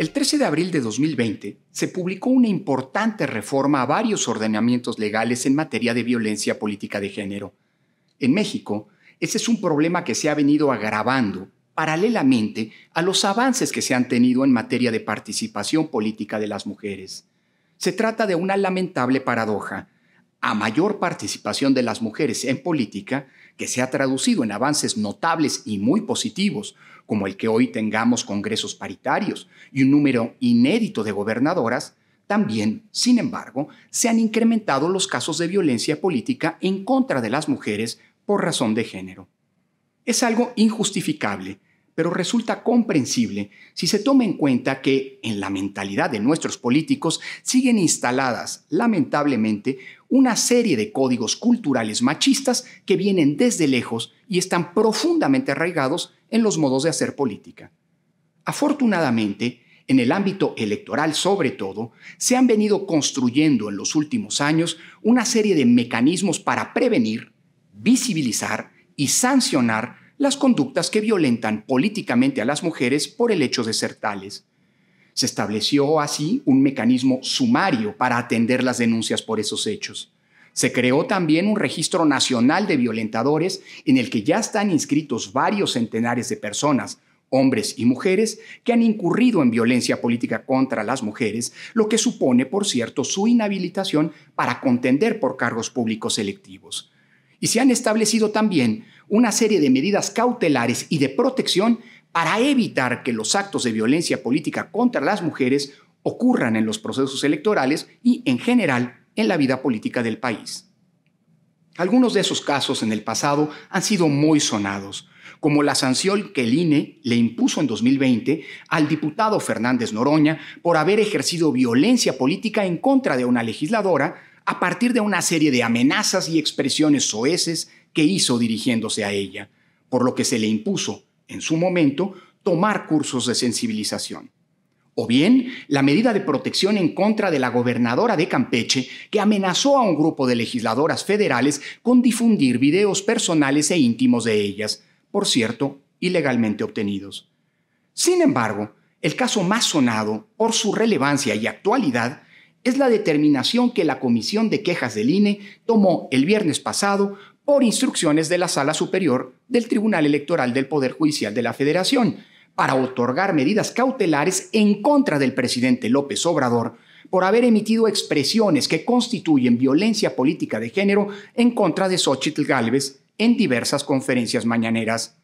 El 13 de abril de 2020 se publicó una importante reforma a varios ordenamientos legales en materia de violencia política de género. En México, ese es un problema que se ha venido agravando paralelamente a los avances que se han tenido en materia de participación política de las mujeres. Se trata de una lamentable paradoja. A mayor participación de las mujeres en política, que se ha traducido en avances notables y muy positivos, como el que hoy tengamos congresos paritarios y un número inédito de gobernadoras, también, sin embargo, se han incrementado los casos de violencia política en contra de las mujeres por razón de género. Es algo injustificable pero resulta comprensible si se toma en cuenta que en la mentalidad de nuestros políticos siguen instaladas, lamentablemente, una serie de códigos culturales machistas que vienen desde lejos y están profundamente arraigados en los modos de hacer política. Afortunadamente, en el ámbito electoral sobre todo, se han venido construyendo en los últimos años una serie de mecanismos para prevenir, visibilizar y sancionar las conductas que violentan políticamente a las mujeres por el hecho de ser tales. Se estableció así un mecanismo sumario para atender las denuncias por esos hechos. Se creó también un registro nacional de violentadores en el que ya están inscritos varios centenares de personas, hombres y mujeres, que han incurrido en violencia política contra las mujeres, lo que supone, por cierto, su inhabilitación para contender por cargos públicos selectivos y se han establecido también una serie de medidas cautelares y de protección para evitar que los actos de violencia política contra las mujeres ocurran en los procesos electorales y, en general, en la vida política del país. Algunos de esos casos en el pasado han sido muy sonados, como la sanción que el INE le impuso en 2020 al diputado Fernández Noroña por haber ejercido violencia política en contra de una legisladora a partir de una serie de amenazas y expresiones soeces que hizo dirigiéndose a ella, por lo que se le impuso, en su momento, tomar cursos de sensibilización. O bien, la medida de protección en contra de la gobernadora de Campeche, que amenazó a un grupo de legisladoras federales con difundir videos personales e íntimos de ellas, por cierto, ilegalmente obtenidos. Sin embargo, el caso más sonado por su relevancia y actualidad es la determinación que la Comisión de Quejas del INE tomó el viernes pasado por instrucciones de la Sala Superior del Tribunal Electoral del Poder Judicial de la Federación para otorgar medidas cautelares en contra del presidente López Obrador por haber emitido expresiones que constituyen violencia política de género en contra de Xochitl Gálvez en diversas conferencias mañaneras.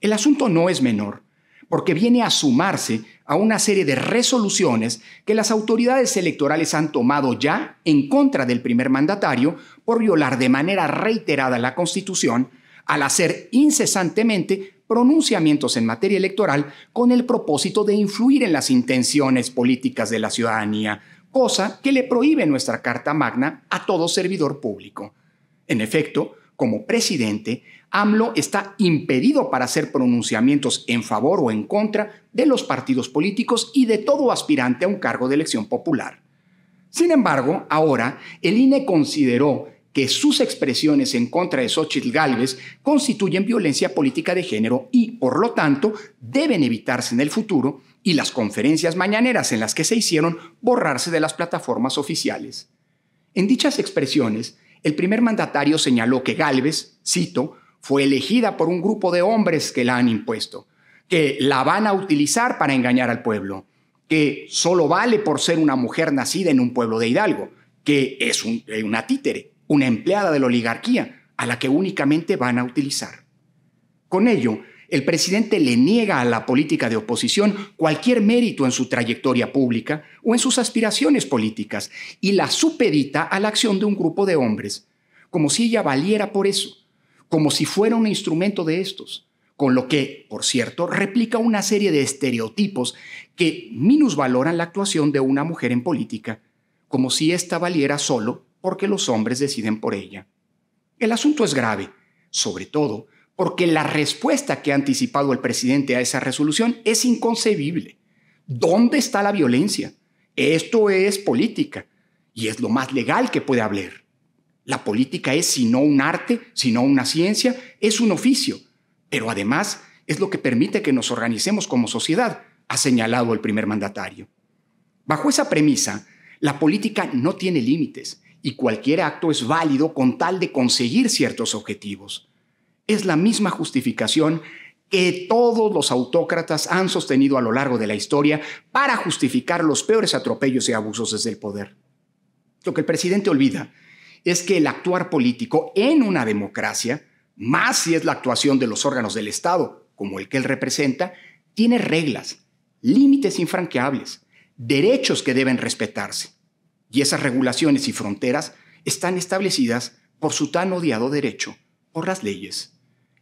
El asunto no es menor porque viene a sumarse a una serie de resoluciones que las autoridades electorales han tomado ya en contra del primer mandatario por violar de manera reiterada la Constitución al hacer incesantemente pronunciamientos en materia electoral con el propósito de influir en las intenciones políticas de la ciudadanía, cosa que le prohíbe nuestra Carta Magna a todo servidor público. En efecto, como presidente, AMLO está impedido para hacer pronunciamientos en favor o en contra de los partidos políticos y de todo aspirante a un cargo de elección popular. Sin embargo, ahora el INE consideró que sus expresiones en contra de Xochitl Gálvez constituyen violencia política de género y, por lo tanto, deben evitarse en el futuro y las conferencias mañaneras en las que se hicieron borrarse de las plataformas oficiales. En dichas expresiones, el primer mandatario señaló que Galvez, cito, fue elegida por un grupo de hombres que la han impuesto, que la van a utilizar para engañar al pueblo, que solo vale por ser una mujer nacida en un pueblo de Hidalgo, que es eh, una títere, una empleada de la oligarquía, a la que únicamente van a utilizar. Con ello, el presidente le niega a la política de oposición cualquier mérito en su trayectoria pública o en sus aspiraciones políticas y la supedita a la acción de un grupo de hombres, como si ella valiera por eso, como si fuera un instrumento de estos, con lo que, por cierto, replica una serie de estereotipos que minusvaloran la actuación de una mujer en política, como si ésta valiera solo porque los hombres deciden por ella. El asunto es grave, sobre todo porque la respuesta que ha anticipado el presidente a esa resolución es inconcebible. ¿Dónde está la violencia? Esto es política y es lo más legal que puede hablar. La política es sino un arte, sino una ciencia, es un oficio, pero además es lo que permite que nos organicemos como sociedad, ha señalado el primer mandatario. Bajo esa premisa, la política no tiene límites y cualquier acto es válido con tal de conseguir ciertos objetivos es la misma justificación que todos los autócratas han sostenido a lo largo de la historia para justificar los peores atropellos y abusos desde el poder. Lo que el presidente olvida es que el actuar político en una democracia, más si es la actuación de los órganos del Estado, como el que él representa, tiene reglas, límites infranqueables, derechos que deben respetarse. Y esas regulaciones y fronteras están establecidas por su tan odiado derecho, por las leyes.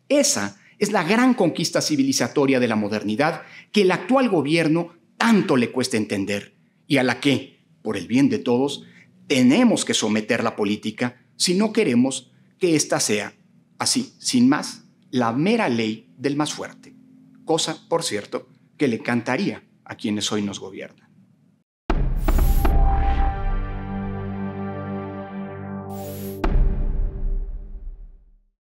Esa es la gran conquista civilizatoria de la modernidad que el actual gobierno tanto le cuesta entender y a la que, por el bien de todos, tenemos que someter la política si no queremos que ésta sea, así, sin más, la mera ley del más fuerte, cosa, por cierto, que le cantaría a quienes hoy nos gobiernan.